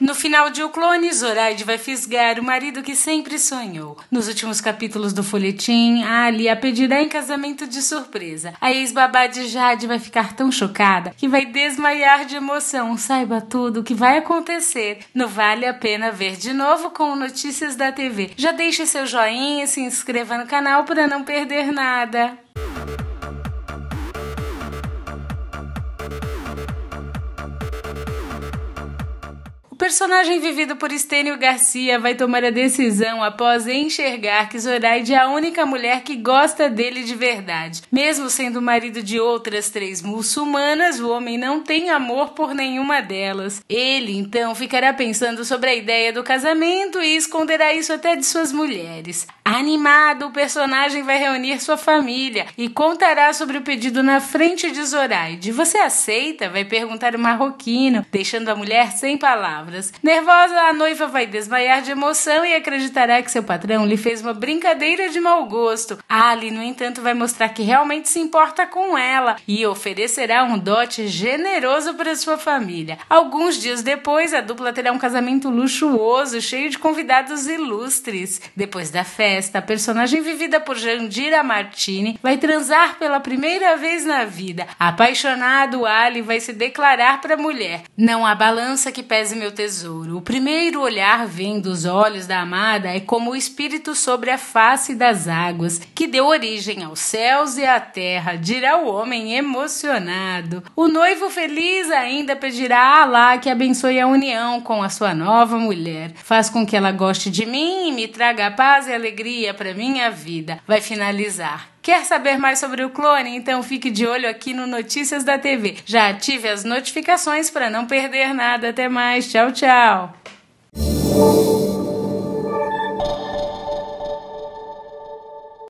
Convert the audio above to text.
No final de O Clone, Zoraide vai fisgar o marido que sempre sonhou. Nos últimos capítulos do folhetim, Ali é a pedirá em casamento de surpresa. A ex-babá de Jade vai ficar tão chocada que vai desmaiar de emoção. Saiba tudo o que vai acontecer. Não vale a pena ver de novo com Notícias da TV. Já deixe seu joinha e se inscreva no canal para não perder nada. personagem vivido por Estênio Garcia vai tomar a decisão após enxergar que Zoraide é a única mulher que gosta dele de verdade. Mesmo sendo marido de outras três muçulmanas, o homem não tem amor por nenhuma delas. Ele, então, ficará pensando sobre a ideia do casamento e esconderá isso até de suas mulheres. Animado, o personagem vai reunir sua família e contará sobre o pedido na frente de Zoraide. Você aceita? Vai perguntar o marroquino, deixando a mulher sem palavras. Nervosa, a noiva vai desmaiar de emoção e acreditará que seu patrão lhe fez uma brincadeira de mau gosto. Ali, no entanto, vai mostrar que realmente se importa com ela e oferecerá um dote generoso para sua família. Alguns dias depois, a dupla terá um casamento luxuoso, cheio de convidados ilustres. Depois da festa, Nesta, a personagem vivida por Jandira Martini vai transar pela primeira vez na vida. Apaixonado, Ali vai se declarar para a mulher. Não há balança que pese meu tesouro. O primeiro olhar vem dos olhos da amada é como o espírito sobre a face das águas, que deu origem aos céus e à terra, dirá o homem emocionado. O noivo feliz ainda pedirá a Alá que abençoe a união com a sua nova mulher. Faz com que ela goste de mim e me traga a paz e alegria alegria para minha vida, vai finalizar. Quer saber mais sobre o clone? Então fique de olho aqui no Notícias da TV. Já ative as notificações para não perder nada. Até mais. Tchau, tchau.